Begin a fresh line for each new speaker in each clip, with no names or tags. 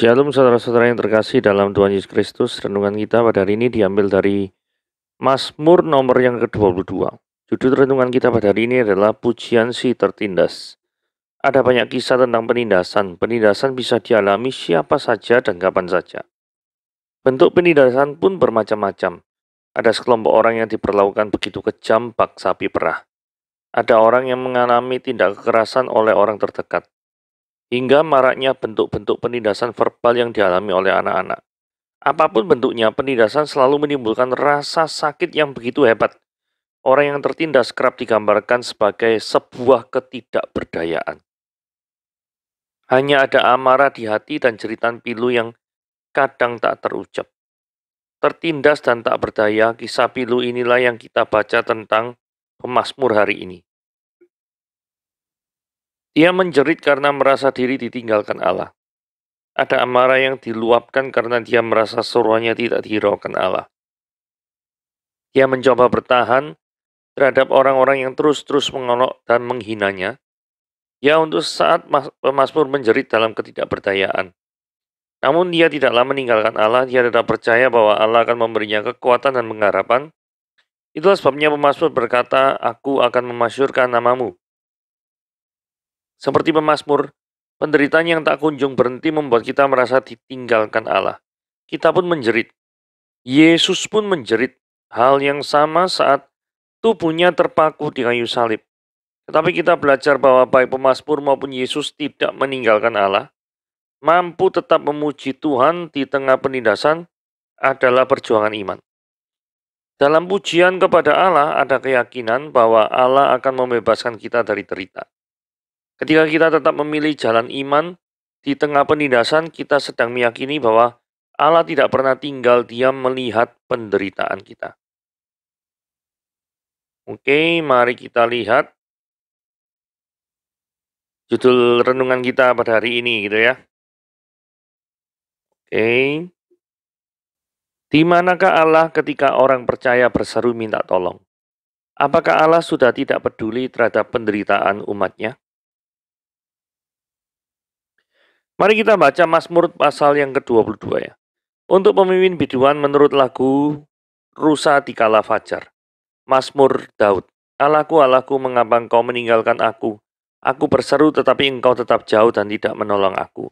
Shalom saudara-saudara yang terkasih dalam Tuhan Yesus Kristus. Renungan kita pada hari ini diambil dari Mazmur nomor yang ke-22. Judul renungan kita pada hari ini adalah Pujian Si Tertindas. Ada banyak kisah tentang penindasan. Penindasan bisa dialami siapa saja dan kapan saja. Bentuk penindasan pun bermacam-macam. Ada sekelompok orang yang diperlakukan begitu kejam bak sapi perah. Ada orang yang mengalami tindak kekerasan oleh orang terdekat hingga maraknya bentuk-bentuk penindasan verbal yang dialami oleh anak-anak. Apapun bentuknya, penindasan selalu menimbulkan rasa sakit yang begitu hebat. Orang yang tertindas kerap digambarkan sebagai sebuah ketidakberdayaan. Hanya ada amarah di hati dan jeritan pilu yang kadang tak terucap. Tertindas dan tak berdaya, kisah pilu inilah yang kita baca tentang pemazmur hari ini. Ia menjerit karena merasa diri ditinggalkan Allah. Ada amarah yang diluapkan karena dia merasa suruhannya tidak dihiraukan Allah. Ia mencoba bertahan terhadap orang-orang yang terus-terus mengolok dan menghinanya. Ya untuk saat pemasmur menjerit dalam ketidakberdayaan. Namun dia tidaklah meninggalkan Allah, dia tetap percaya bahwa Allah akan memberinya kekuatan dan pengharapan. Itulah sebabnya pemasmur berkata, Aku akan memasyurkan namamu. Seperti pemasmur, penderitaan yang tak kunjung berhenti membuat kita merasa ditinggalkan Allah. Kita pun menjerit. Yesus pun menjerit hal yang sama saat tubuhnya terpaku di kayu salib. Tetapi kita belajar bahwa baik pemazmur maupun Yesus tidak meninggalkan Allah, mampu tetap memuji Tuhan di tengah penindasan adalah perjuangan iman. Dalam pujian kepada Allah ada keyakinan bahwa Allah akan membebaskan kita dari derita. Ketika kita tetap memilih jalan iman, di tengah penindasan kita sedang meyakini bahwa Allah tidak pernah tinggal diam melihat penderitaan kita. Oke, mari kita lihat judul renungan kita pada hari ini gitu ya. Oke. Di manakah Allah ketika orang percaya berseru minta tolong? Apakah Allah sudah tidak peduli terhadap penderitaan umatnya? Mari kita baca Mazmur pasal yang ke-22 ya. Untuk pemimpin biduan menurut lagu Rusa di Kala Fajar. Mazmur Daud. Allahku, Allahku, mengapa engkau meninggalkan aku? Aku berseru tetapi engkau tetap jauh dan tidak menolong aku.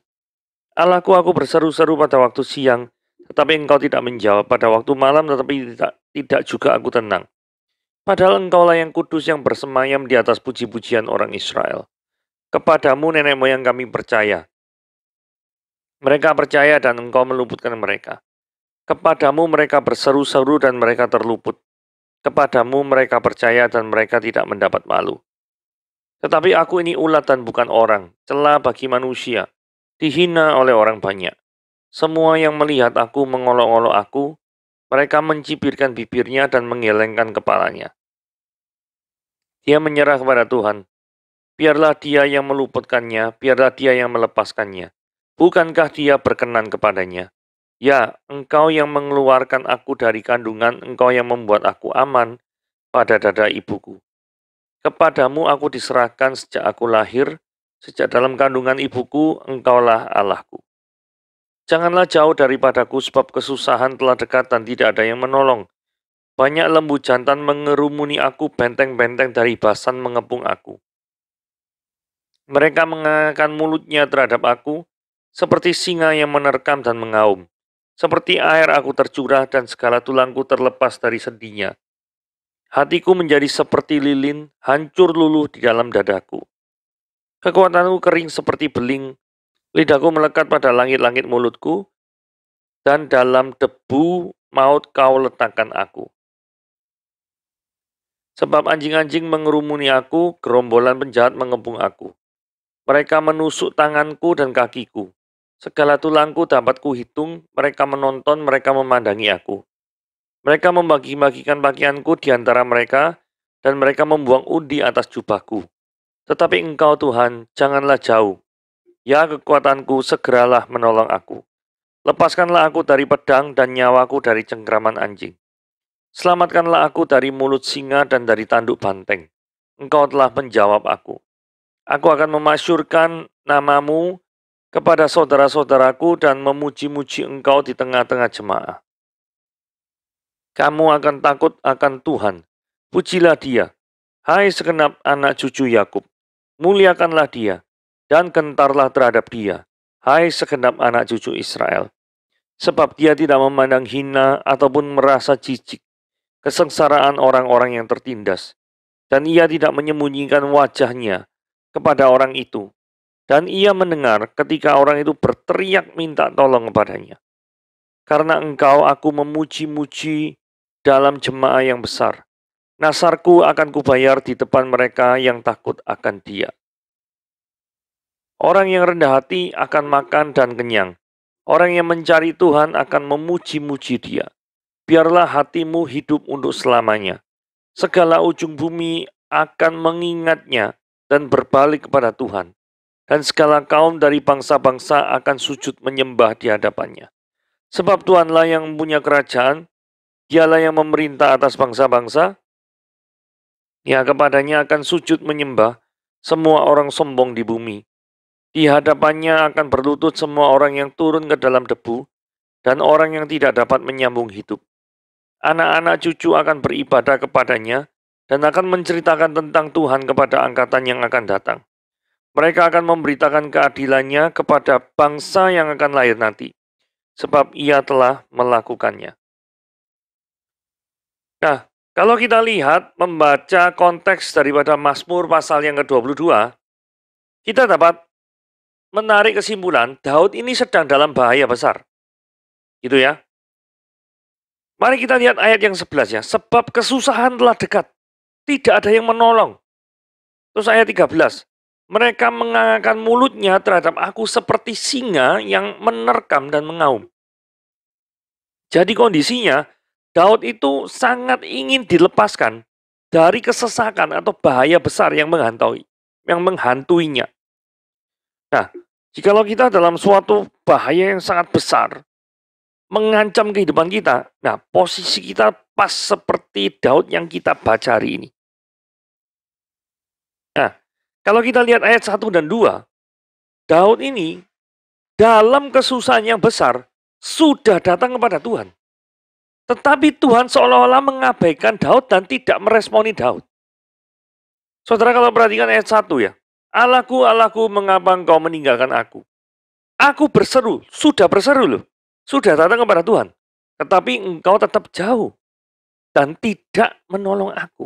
Allahku, aku berseru-seru pada waktu siang, tetapi engkau tidak menjawab pada waktu malam, tetapi tidak, tidak juga aku tenang. Padahal engkau engkaulah yang kudus yang bersemayam di atas puji-pujian orang Israel. Kepadamu nenek moyang kami percaya, mereka percaya dan engkau meluputkan mereka. Kepadamu mereka berseru-seru dan mereka terluput. Kepadamu mereka percaya dan mereka tidak mendapat malu. Tetapi aku ini ulat dan bukan orang, celah bagi manusia, dihina oleh orang banyak. Semua yang melihat aku mengolok-olok aku, mereka mencibirkan bibirnya dan menggelengkan kepalanya. Dia menyerah kepada Tuhan. Biarlah dia yang meluputkannya, biarlah dia yang melepaskannya Bukankah dia berkenan kepadanya? Ya, engkau yang mengeluarkan aku dari kandungan, engkau yang membuat aku aman pada dada ibuku. Kepadamu aku diserahkan sejak aku lahir, sejak dalam kandungan ibuku, engkaulah Allahku. Janganlah jauh daripadaku sebab kesusahan telah dekat dan tidak ada yang menolong. Banyak lembu jantan mengerumuni aku, benteng-benteng dari basan mengepung aku. Mereka mengangkat mulutnya terhadap aku, seperti singa yang menerkam dan mengaum. Seperti air aku tercurah dan segala tulangku terlepas dari sedihnya. Hatiku menjadi seperti lilin, hancur luluh di dalam dadaku. Kekuatanku kering seperti beling, lidahku melekat pada langit-langit mulutku, dan dalam debu maut kau letakkan aku. Sebab anjing-anjing mengerumuni aku, gerombolan penjahat mengepung aku. Mereka menusuk tanganku dan kakiku. Segala tulangku dapat kuhitung, mereka menonton, mereka memandangi aku. Mereka membagi-bagikan pakaianku di antara mereka, dan mereka membuang undi atas jubahku. Tetapi engkau Tuhan, janganlah jauh. Ya kekuatanku, segeralah menolong aku. Lepaskanlah aku dari pedang dan nyawaku dari cengkraman anjing. Selamatkanlah aku dari mulut singa dan dari tanduk banteng. Engkau telah menjawab aku. Aku akan memasyurkan namamu kepada saudara-saudaraku dan memuji-muji engkau di tengah-tengah jemaah. Kamu akan takut akan Tuhan. Pujilah dia. Hai segenap anak cucu Yakub, muliakanlah dia dan gentarlah terhadap dia. Hai segenap anak cucu Israel. Sebab dia tidak memandang hina ataupun merasa jijik kesengsaraan orang-orang yang tertindas. Dan ia tidak menyembunyikan wajahnya kepada orang itu dan ia mendengar ketika orang itu berteriak minta tolong kepadanya. Karena engkau aku memuji-muji dalam jemaah yang besar. Nasarku akan kubayar di depan mereka yang takut akan dia. Orang yang rendah hati akan makan dan kenyang. Orang yang mencari Tuhan akan memuji-muji dia. Biarlah hatimu hidup untuk selamanya. Segala ujung bumi akan mengingatnya dan berbalik kepada Tuhan dan segala kaum dari bangsa-bangsa akan sujud menyembah di hadapannya. Sebab Tuhanlah yang punya kerajaan, dialah yang memerintah atas bangsa-bangsa, ya kepadanya akan sujud menyembah semua orang sombong di bumi. Di hadapannya akan berlutut semua orang yang turun ke dalam debu, dan orang yang tidak dapat menyambung hidup. Anak-anak cucu akan beribadah kepadanya, dan akan menceritakan tentang Tuhan kepada angkatan yang akan datang. Mereka akan memberitakan keadilannya kepada bangsa yang akan lahir nanti, sebab ia telah melakukannya. Nah, kalau kita lihat membaca konteks daripada Mazmur pasal yang ke-22, kita dapat menarik kesimpulan Daud ini sedang dalam bahaya besar. Gitu ya. Mari kita lihat ayat yang 11 ya. Sebab kesusahan telah dekat. Tidak ada yang menolong. Terus ayat 13. Mereka mengangkat mulutnya terhadap aku seperti singa yang menerkam dan mengaum. Jadi kondisinya, Daud itu sangat ingin dilepaskan dari kesesakan atau bahaya besar yang menghantui, yang menghantuinya. Nah, jikalau kita dalam suatu bahaya yang sangat besar, mengancam kehidupan kita, nah posisi kita pas seperti Daud yang kita baca hari ini. Nah, kalau kita lihat ayat 1 dan 2, Daud ini dalam kesusahan yang besar sudah datang kepada Tuhan. Tetapi Tuhan seolah-olah mengabaikan Daud dan tidak meresponi Daud. Saudara kalau perhatikan ayat 1 ya. Allahku, Allahku, mengapa engkau meninggalkan aku? Aku berseru, sudah berseru loh. Sudah datang kepada Tuhan. Tetapi engkau tetap jauh dan tidak menolong aku.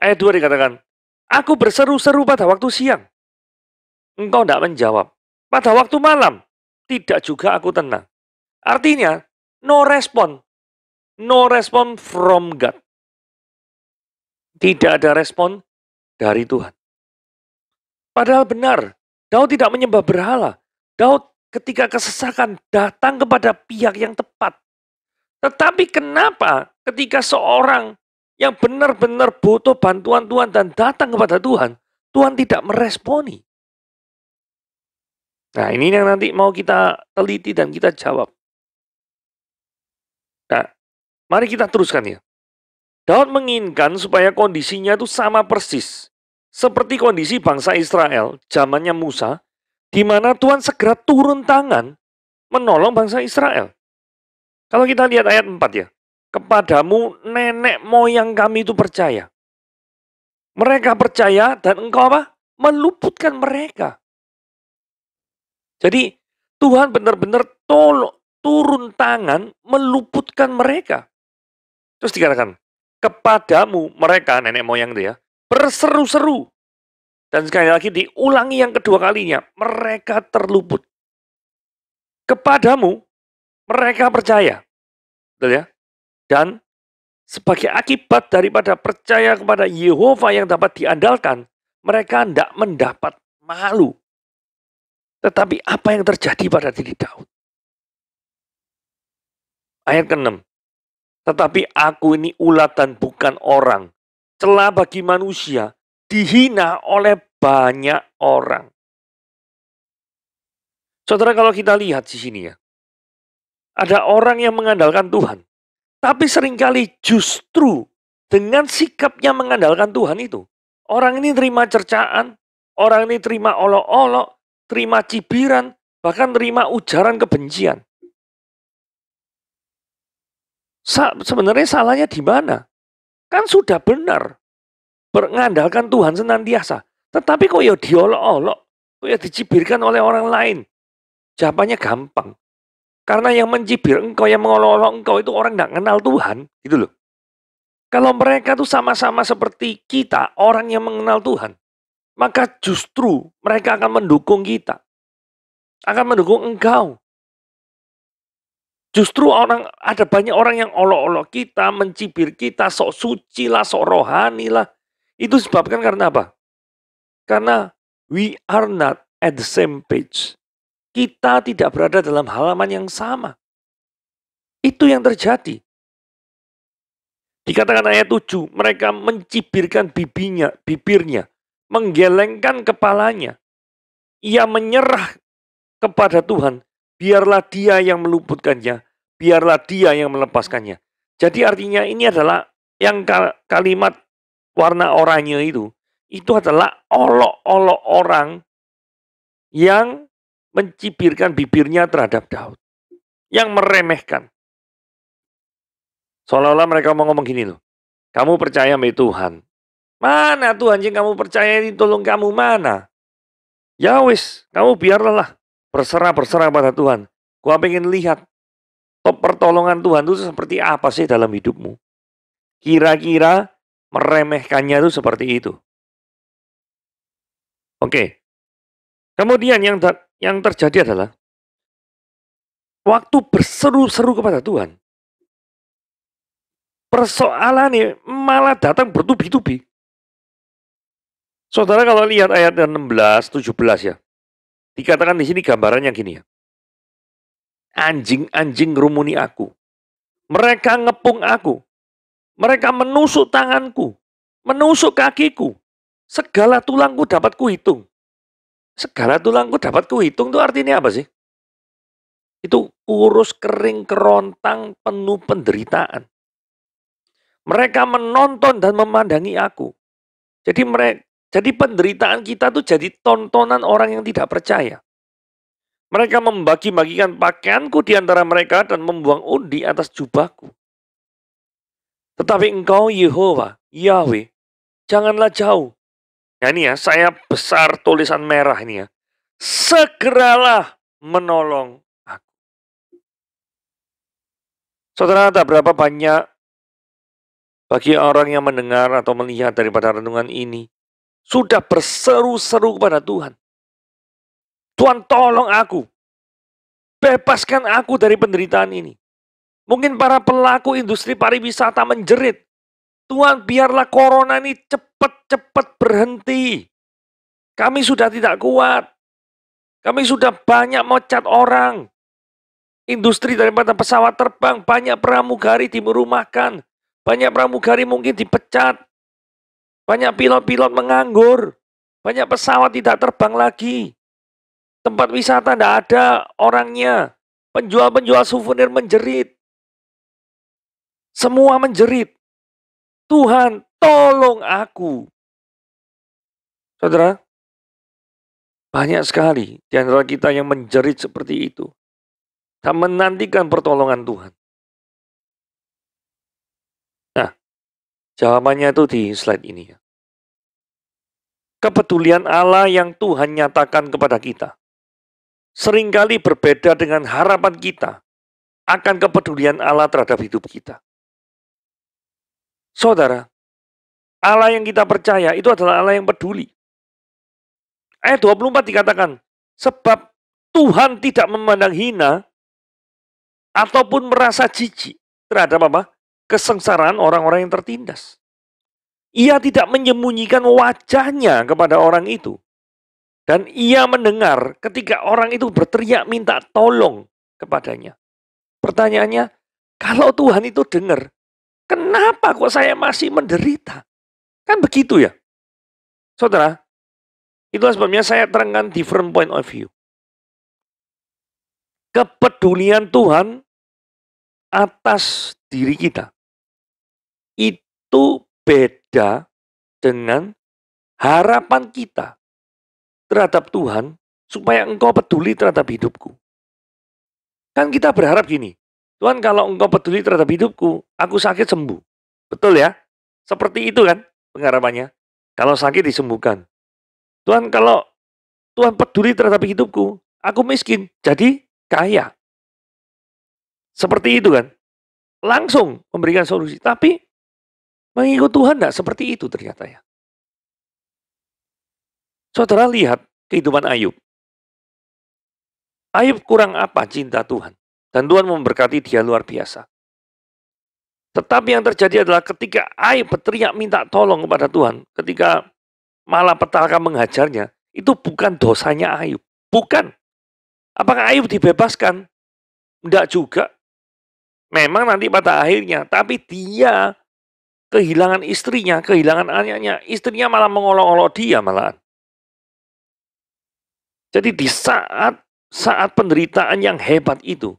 Ayat 2 dikatakan, Aku berseru-seru pada waktu siang. Engkau tidak menjawab. Pada waktu malam, tidak juga aku tenang. Artinya, no respon. No respon from God. Tidak ada respon dari Tuhan. Padahal benar, Daud tidak menyembah berhala. Daud ketika kesesakan datang kepada pihak yang tepat. Tetapi kenapa ketika seorang yang benar-benar butuh bantuan Tuhan dan datang kepada Tuhan, Tuhan tidak meresponi. Nah, ini yang nanti mau kita teliti dan kita jawab. Nah, mari kita teruskan ya. Daud menginginkan supaya kondisinya itu sama persis seperti kondisi bangsa Israel zamannya Musa, di mana Tuhan segera turun tangan menolong bangsa Israel. Kalau kita lihat ayat 4 ya. Kepadamu nenek moyang kami itu percaya. Mereka percaya dan engkau apa? Meluputkan mereka. Jadi Tuhan benar-benar tolong turun tangan meluputkan mereka. Terus dikatakan, kepadamu mereka nenek moyang itu ya, berseru-seru. Dan sekali lagi diulangi yang kedua kalinya, mereka terluput. Kepadamu mereka percaya. Betul ya? Dan sebagai akibat daripada percaya kepada Yehova yang dapat diandalkan, mereka tidak mendapat malu. Tetapi apa yang terjadi pada diri Daud? Ayat ke-6. Tetapi aku ini ulat dan bukan orang. Celah bagi manusia, dihina oleh banyak orang. Saudara kalau kita lihat di sini ya. Ada orang yang mengandalkan Tuhan. Tapi seringkali justru dengan sikapnya mengandalkan Tuhan itu, orang ini terima cercaan, orang ini terima olok-olok, terima cibiran, bahkan terima ujaran kebencian. Sa sebenarnya salahnya di mana? Kan sudah benar. Mengandalkan Tuhan senantiasa. Tetapi kok ya diolok-olok, kok ya dicibirkan oleh orang lain. Jawabannya gampang. Karena yang mencibir engkau, yang mengolok-olok engkau itu orang tidak kenal Tuhan, gitu loh. Kalau mereka itu sama-sama seperti kita, orang yang mengenal Tuhan, maka justru mereka akan mendukung kita. Akan mendukung engkau. Justru orang ada banyak orang yang olok-olok kita, mencibir kita, sok suci lah, sok rohani lah. Itu sebabkan karena apa? Karena we are not at the same page kita tidak berada dalam halaman yang sama. Itu yang terjadi. Dikatakan ayat 7, mereka mencibirkan bibinya, bibirnya, menggelengkan kepalanya. Ia menyerah kepada Tuhan, biarlah dia yang meluputkannya, biarlah dia yang melepaskannya. Jadi artinya ini adalah yang kalimat warna oranye itu, itu adalah olok-olok orang yang mencibirkan bibirnya terhadap Daud. Yang meremehkan. Seolah-olah mereka mau ngomong gini loh. Kamu percaya sama Tuhan. Mana Tuhan yang kamu percaya ini tolong kamu mana? Ya wis, kamu biarlah lah. Berserah-berserah pada Tuhan. Gua pengen lihat top pertolongan Tuhan itu seperti apa sih dalam hidupmu. Kira-kira meremehkannya itu seperti itu. Oke, Kemudian yang yang terjadi adalah waktu berseru-seru kepada Tuhan, persoalan ini malah datang bertubi-tubi. Saudara kalau lihat ayat 16, 17 ya, dikatakan di sini gambarannya gini ya. Anjing-anjing rumuni aku. Mereka ngepung aku. Mereka menusuk tanganku, menusuk kakiku. Segala tulangku dapat kuhitung. Segala tulangku dapat kuhitung itu artinya apa sih? Itu urus kering kerontang penuh penderitaan. Mereka menonton dan memandangi aku. Jadi mereka jadi penderitaan kita tuh jadi tontonan orang yang tidak percaya. Mereka membagi-bagikan pakaianku di antara mereka dan membuang undi atas jubahku. Tetapi engkau Yehova, Yahweh, janganlah jauh. Ya ini ya, saya besar tulisan merah ini ya. Segeralah menolong aku. Saudara, ada berapa banyak bagi orang yang mendengar atau melihat daripada renungan ini, sudah berseru-seru kepada Tuhan. Tuhan tolong aku. Bebaskan aku dari penderitaan ini. Mungkin para pelaku industri pariwisata menjerit. Tuhan biarlah corona ini cepat cepat-cepat berhenti. Kami sudah tidak kuat. Kami sudah banyak mecat orang. Industri daripada pesawat terbang, banyak pramugari dirumahkan. Banyak pramugari mungkin dipecat. Banyak pilot-pilot menganggur. Banyak pesawat tidak terbang lagi. Tempat wisata tidak ada orangnya. Penjual-penjual souvenir menjerit. Semua menjerit. Tuhan, tolong aku. Saudara, banyak sekali jenderal kita yang menjerit seperti itu. tak menantikan pertolongan Tuhan. Nah, jawabannya itu di slide ini ya. Kepedulian Allah yang Tuhan nyatakan kepada kita seringkali berbeda dengan harapan kita akan kepedulian Allah terhadap hidup kita. Saudara, Allah yang kita percaya itu adalah Allah yang peduli. Ayat 24 dikatakan, sebab Tuhan tidak memandang hina ataupun merasa jijik terhadap apa? Kesengsaraan orang-orang yang tertindas. Ia tidak menyembunyikan wajahnya kepada orang itu. Dan ia mendengar ketika orang itu berteriak minta tolong kepadanya. Pertanyaannya, kalau Tuhan itu dengar, kenapa kok saya masih menderita? Kan begitu ya. Saudara, itulah sebabnya saya terangkan different point of view. Kepedulian Tuhan atas diri kita. Itu beda dengan harapan kita terhadap Tuhan supaya engkau peduli terhadap hidupku. Kan kita berharap gini, Tuhan kalau engkau peduli terhadap hidupku, aku sakit sembuh. Betul ya? Seperti itu kan? pengharapannya. Kalau sakit disembuhkan. Tuhan kalau Tuhan peduli terhadap hidupku, aku miskin, jadi kaya. Seperti itu kan. Langsung memberikan solusi. Tapi mengikut Tuhan tidak seperti itu ternyata ya. Saudara lihat kehidupan Ayub. Ayub kurang apa cinta Tuhan. Dan Tuhan memberkati dia luar biasa. Tetapi yang terjadi adalah ketika Ayub berteriak minta tolong kepada Tuhan, ketika malapetaka menghajarnya, itu bukan dosanya Ayub. Bukan. Apakah Ayub dibebaskan? Tidak juga. Memang nanti pada akhirnya, tapi dia kehilangan istrinya, kehilangan anaknya. Istrinya malah mengolok-olok dia malahan. Jadi di saat saat penderitaan yang hebat itu,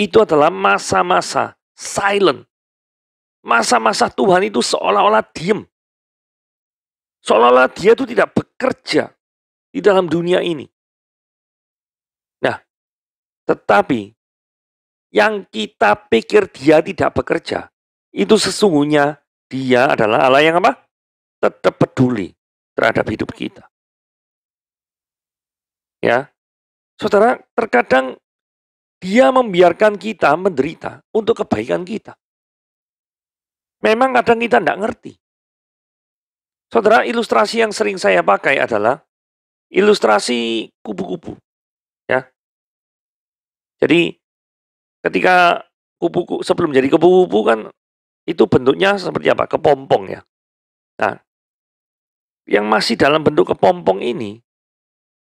itu adalah masa-masa silent, masa-masa Tuhan itu seolah-olah diem. Seolah-olah dia itu tidak bekerja di dalam dunia ini. Nah, tetapi yang kita pikir dia tidak bekerja, itu sesungguhnya dia adalah Allah yang apa? Tetap peduli terhadap hidup kita. Ya, saudara, terkadang dia membiarkan kita menderita untuk kebaikan kita. Memang kadang kita tidak ngerti. Saudara, ilustrasi yang sering saya pakai adalah ilustrasi kupu-kupu. Ya. Jadi ketika kupu kupu sebelum jadi kupu-kupu kan itu bentuknya seperti apa? Kepompong ya. Nah, yang masih dalam bentuk kepompong ini,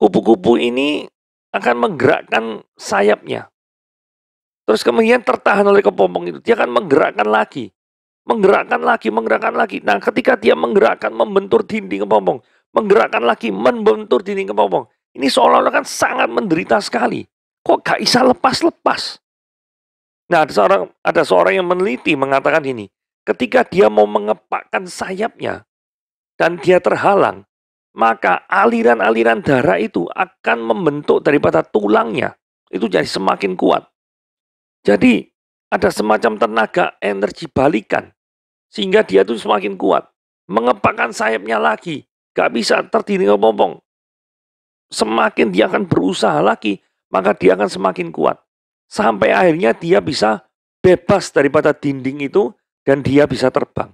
kupu-kupu ini akan menggerakkan sayapnya. Terus kemudian tertahan oleh kepompong itu, dia akan menggerakkan lagi menggerakkan lagi, menggerakkan lagi. Nah, ketika dia menggerakkan, membentur dinding kepompong, menggerakkan lagi, membentur dinding kepompong. Ini seolah-olah kan sangat menderita sekali. Kok gak bisa lepas-lepas? Nah, ada seorang, ada seorang yang meneliti mengatakan ini. Ketika dia mau mengepakkan sayapnya dan dia terhalang, maka aliran-aliran darah itu akan membentuk daripada tulangnya. Itu jadi semakin kuat. Jadi ada semacam tenaga energi balikan. Sehingga dia tuh semakin kuat. Mengepakkan sayapnya lagi. Gak bisa tertinggal pompong. Semakin dia akan berusaha lagi, maka dia akan semakin kuat. Sampai akhirnya dia bisa bebas daripada dinding itu dan dia bisa terbang.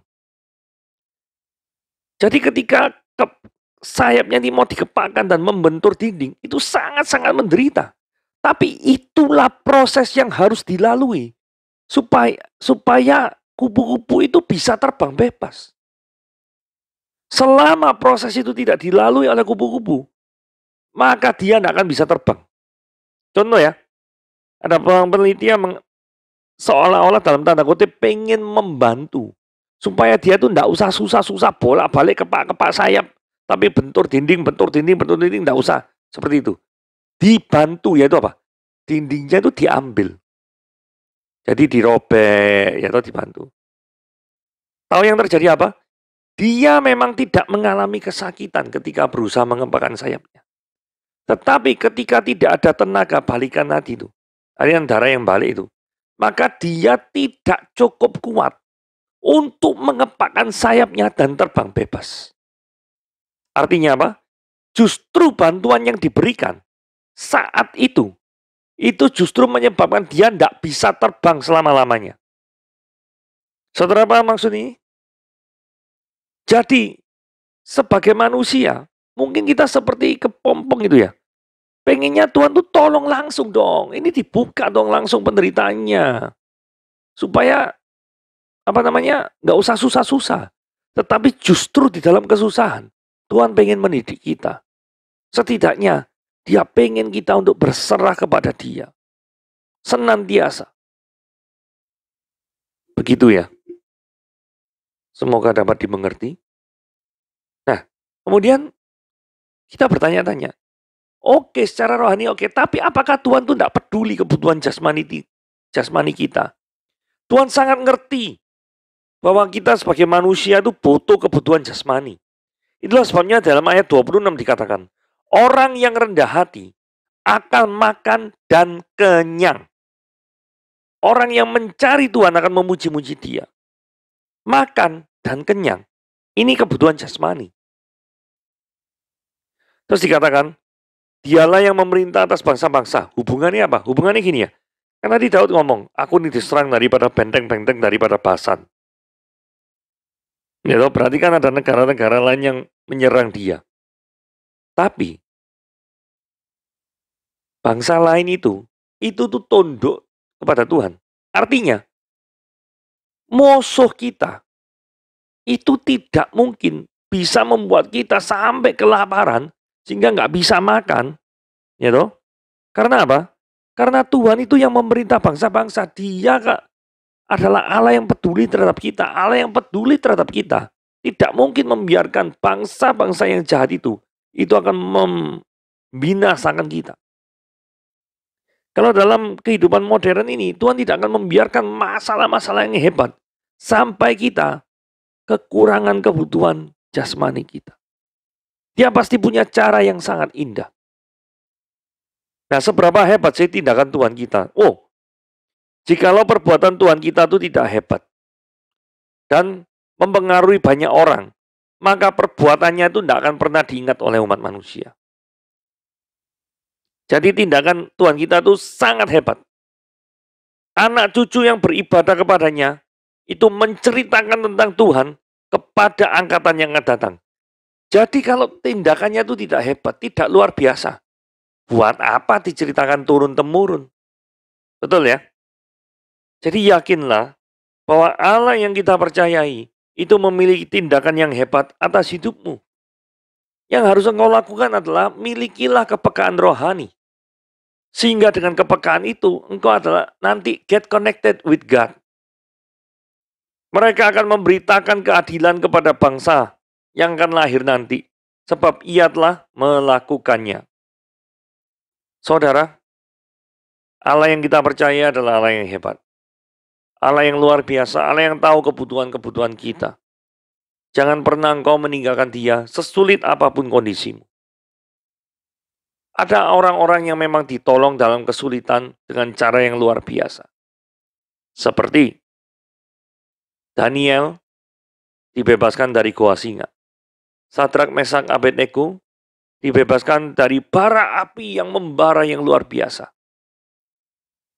Jadi ketika ke sayapnya ini mau dikepakkan dan membentur dinding, itu sangat-sangat menderita. Tapi itulah proses yang harus dilalui supaya supaya kupu-kupu itu bisa terbang bebas. Selama proses itu tidak dilalui oleh kupu-kupu, maka dia tidak akan bisa terbang. Contoh ya, ada penelitian seolah-olah dalam tanda kutip pengen membantu supaya dia tuh tidak usah susah-susah bolak-balik kepak-kepak sayap, tapi bentur dinding, bentur dinding, bentur dinding tidak usah seperti itu. Dibantu ya itu apa? Dindingnya itu diambil. Jadi dirobek, ya atau dibantu. Tahu yang terjadi apa? Dia memang tidak mengalami kesakitan ketika berusaha mengembangkan sayapnya. Tetapi ketika tidak ada tenaga balikan tadi itu, aliran darah yang balik itu, maka dia tidak cukup kuat untuk mengepakkan sayapnya dan terbang bebas. Artinya apa? Justru bantuan yang diberikan saat itu itu justru menyebabkan dia tidak bisa terbang selama-lamanya. Saudara apa maksud ini? Jadi, sebagai manusia, mungkin kita seperti kepompong itu ya. Pengennya Tuhan tuh tolong langsung dong. Ini dibuka dong langsung penderitaannya. Supaya, apa namanya, nggak usah susah-susah. Tetapi justru di dalam kesusahan, Tuhan pengen mendidik kita. Setidaknya dia pengen kita untuk berserah kepada dia. Senantiasa. Begitu ya. Semoga dapat dimengerti. Nah, kemudian kita bertanya-tanya. Oke, secara rohani oke, tapi apakah Tuhan itu tidak peduli kebutuhan jasmani, jasmani kita? Tuhan sangat ngerti bahwa kita sebagai manusia itu butuh kebutuhan jasmani. Itulah sebabnya dalam ayat 26 dikatakan, Orang yang rendah hati akan makan dan kenyang. Orang yang mencari Tuhan akan memuji-muji dia. Makan dan kenyang. Ini kebutuhan jasmani. Terus dikatakan, dialah yang memerintah atas bangsa-bangsa. Hubungannya apa? Hubungannya gini ya. Karena tadi Daud ngomong, aku ini diserang daripada benteng-benteng daripada Basan. Ya, berarti kan ada negara-negara lain yang menyerang dia. Tapi bangsa lain itu itu tuh tunduk kepada Tuhan. Artinya musuh kita itu tidak mungkin bisa membuat kita sampai kelaparan sehingga nggak bisa makan, ya toh. Karena apa? Karena Tuhan itu yang memerintah bangsa-bangsa. Dia kak, adalah Allah yang peduli terhadap kita, Allah yang peduli terhadap kita. Tidak mungkin membiarkan bangsa-bangsa yang jahat itu itu akan membinasakan kita. Kalau dalam kehidupan modern ini, Tuhan tidak akan membiarkan masalah-masalah yang hebat sampai kita kekurangan kebutuhan jasmani kita. Dia pasti punya cara yang sangat indah. Nah, seberapa hebat sih tindakan Tuhan kita? Oh, jikalau perbuatan Tuhan kita itu tidak hebat dan mempengaruhi banyak orang, maka perbuatannya itu tidak akan pernah diingat oleh umat manusia. Jadi tindakan Tuhan kita itu sangat hebat. Anak cucu yang beribadah kepadanya itu menceritakan tentang Tuhan kepada angkatan yang akan datang. Jadi kalau tindakannya itu tidak hebat, tidak luar biasa. Buat apa diceritakan turun-temurun? Betul ya? Jadi yakinlah bahwa Allah yang kita percayai itu memiliki tindakan yang hebat atas hidupmu. Yang harus engkau lakukan adalah milikilah kepekaan rohani. Sehingga dengan kepekaan itu, engkau adalah nanti get connected with God. Mereka akan memberitakan keadilan kepada bangsa yang akan lahir nanti, sebab ia telah melakukannya. Saudara, Allah yang kita percaya adalah Allah yang hebat. Allah yang luar biasa, Allah yang tahu kebutuhan-kebutuhan kita. Jangan pernah engkau meninggalkan dia sesulit apapun kondisimu. Ada orang-orang yang memang ditolong dalam kesulitan dengan cara yang luar biasa. Seperti Daniel dibebaskan dari goa singa. Sadrak Mesak Abednego dibebaskan dari bara api yang membara yang luar biasa.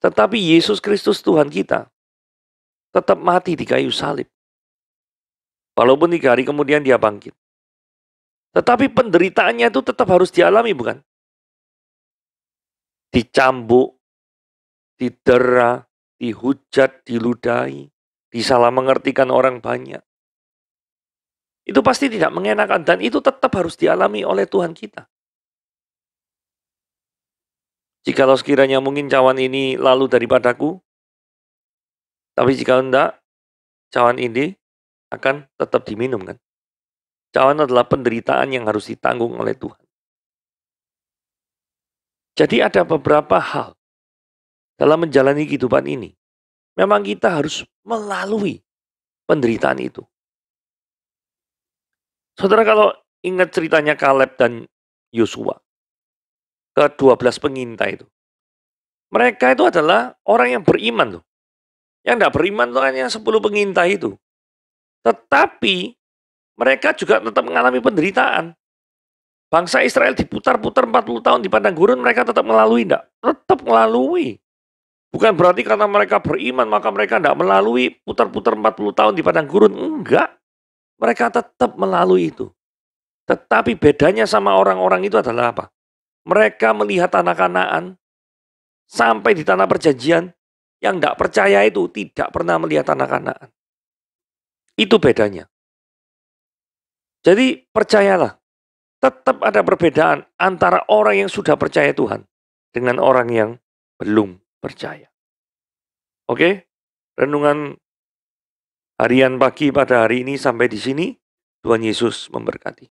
Tetapi Yesus Kristus Tuhan kita tetap mati di kayu salib. Walaupun tiga hari kemudian dia bangkit. Tetapi penderitaannya itu tetap harus dialami, bukan? Dicambuk, didera, dihujat, diludahi, disalah mengertikan orang banyak. Itu pasti tidak mengenakan dan itu tetap harus dialami oleh Tuhan kita. Jikalau sekiranya mungkin cawan ini lalu daripadaku, tapi jika tidak, cawan ini akan tetap diminum kan. Cawan adalah penderitaan yang harus ditanggung oleh Tuhan. Jadi ada beberapa hal dalam menjalani kehidupan ini. Memang kita harus melalui penderitaan itu. Saudara kalau ingat ceritanya Kaleb dan Yosua, ke-12 pengintai itu. Mereka itu adalah orang yang beriman tuh. Yang tidak beriman itu kan yang sepuluh pengintai itu. Tetapi mereka juga tetap mengalami penderitaan. Bangsa Israel diputar-putar 40 tahun di padang gurun, mereka tetap melalui tidak? Tetap melalui. Bukan berarti karena mereka beriman, maka mereka tidak melalui putar-putar 40 tahun di padang gurun. Enggak. Mereka tetap melalui itu. Tetapi bedanya sama orang-orang itu adalah apa? Mereka melihat tanah kanaan, sampai di tanah perjanjian, yang tidak percaya itu tidak pernah melihat tanah kanaan. Itu bedanya. Jadi percayalah, tetap ada perbedaan antara orang yang sudah percaya Tuhan dengan orang yang belum percaya. Oke, renungan harian pagi pada hari ini sampai di sini. Tuhan Yesus memberkati.